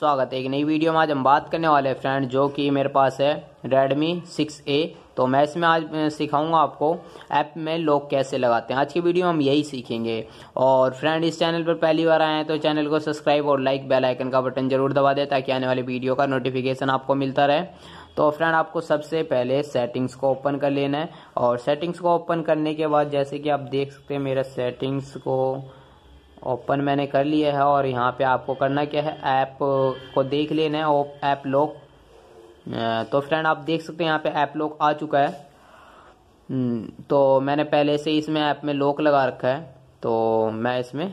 स्वागत है एक नई वीडियो में आज हम बात करने वाले हैं फ्रेंड जो कि मेरे पास है Redmi 6A तो मैं इसमें आज सिखाऊंगा आपको ऐप में लोग कैसे लगाते हैं आज की वीडियो में हम यही सीखेंगे और फ्रेंड इस चैनल पर पहली बार आए हैं तो चैनल को सब्सक्राइब और लाइक बेल आइकन का बटन जरूर दबा दें ताकि आने वाली वीडियो का नोटिफिकेशन आपको मिलता रहे तो फ्रेंड आपको सबसे पहले सेटिंग्स को ओपन कर लेना है और सेटिंग्स को ओपन करने के बाद जैसे कि आप देख सकते हैं मेरा सेटिंग्स को ओपन मैंने कर लिया है और यहाँ पे आपको करना क्या है ऐप को देख लेना है और ऐप लॉक तो फ्रेंड आप देख सकते हैं यहाँ पे ऐप लॉक आ चुका है हम्म, तो मैंने पहले से इसमें ऐप में लॉक लगा रखा है तो मैं इसमें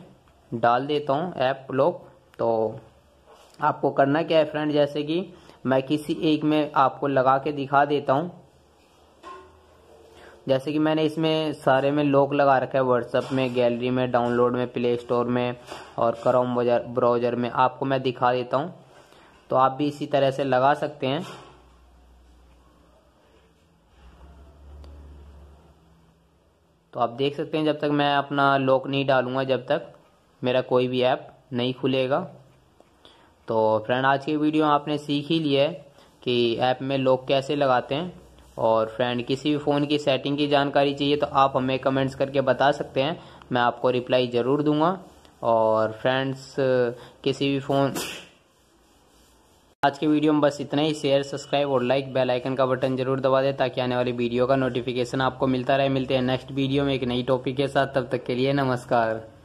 डाल देता हूँ ऐप लॉक तो आपको करना क्या है फ्रेंड जैसे कि मैं किसी एक में आपको लगा के दिखा देता हूँ जैसे कि मैंने इसमें सारे में लॉक लगा रखा है व्हाट्सअप में गैलरी में डाउनलोड में प्ले स्टोर में और क्रोम ब्राउजर में आपको मैं दिखा देता हूँ तो आप भी इसी तरह से लगा सकते हैं तो आप देख सकते हैं जब तक मैं अपना लॉक नहीं डालूंगा जब तक मेरा कोई भी ऐप नहीं खुलेगा तो फ्रेंड आज की वीडियो आपने सीख ही लिया है कि ऐप में लॉक कैसे लगाते हैं और फ्रेंड किसी भी फ़ोन की सेटिंग की जानकारी चाहिए तो आप हमें कमेंट्स करके बता सकते हैं मैं आपको रिप्लाई ज़रूर दूंगा और फ्रेंड्स किसी भी फ़ोन आज के वीडियो में बस इतना ही शेयर सब्सक्राइब और लाइक बेल आइकन का बटन जरूर दबा दें ताकि आने वाली वीडियो का नोटिफिकेशन आपको मिलता रहे मिलते हैं नेक्स्ट वीडियो में एक नई टॉपिक के साथ तब तक के लिए नमस्कार